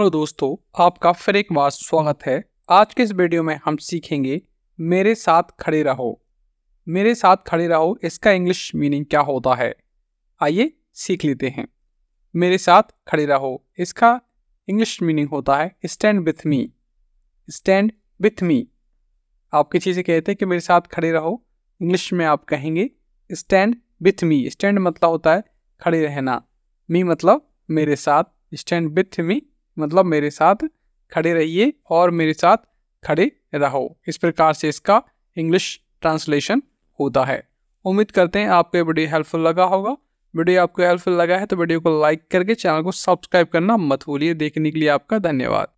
hello दोस्तों आपका फिर एक बार स्वागत है आज के इस वीडियो में हम सीखेंगे मेरे साथ खड़े रहो मेरे साथ खड़े रहो इसका इंग्लिश मीनिंग क्या होता है आइए सीख लेते हैं मेरे साथ खड़े रहो इसका इंग्लिश मीनिंग होता है stand with me stand with me आप किसी से कहते हैं कि मेरे साथ खड़े रहो इंग्लिश में आप कहेंगे स्टैंड विथ मी स्टैंड मतलब होता है खड़े रहना मी मतलब मेरे साथ स्टैंड विथ मी मतलब मेरे साथ खड़े रहिए और मेरे साथ खड़े रहो इस प्रकार से इसका इंग्लिश ट्रांसलेशन होता है उम्मीद करते हैं आपको वीडियो हेल्पफुल लगा होगा वीडियो आपको हेल्पफुल लगा है तो वीडियो को लाइक करके चैनल को सब्सक्राइब करना मत भूलिए देखने के लिए आपका धन्यवाद